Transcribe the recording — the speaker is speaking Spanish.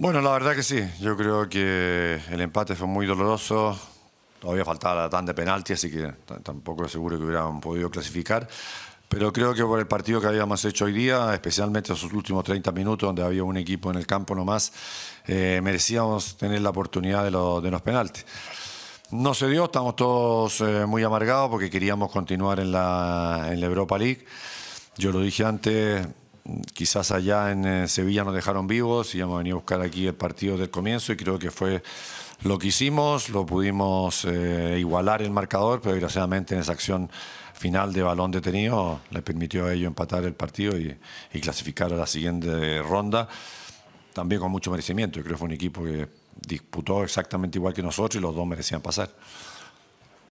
Bueno, la verdad que sí. Yo creo que el empate fue muy doloroso. Todavía faltaba la tan de penalti, así que tampoco seguro que hubieran podido clasificar. Pero creo que por el partido que habíamos hecho hoy día, especialmente esos últimos 30 minutos, donde había un equipo en el campo nomás, eh, merecíamos tener la oportunidad de, los penaltis. No se dio, estamos todos eh, muy amargados porque queríamos continuar en en la Europa League. Yo lo dije antes, quizás allá en eh, Sevilla nos dejaron vivos y hemos venido a buscar aquí el partido del comienzo y creo que fue lo que hicimos, lo pudimos eh, igualar el marcador, pero desgraciadamente en esa acción final de balón detenido le permitió a ellos empatar el partido y, y clasificar a la siguiente ronda, también con mucho merecimiento. Yo creo que fue un equipo que disputó exactamente igual que nosotros y los dos merecían pasar.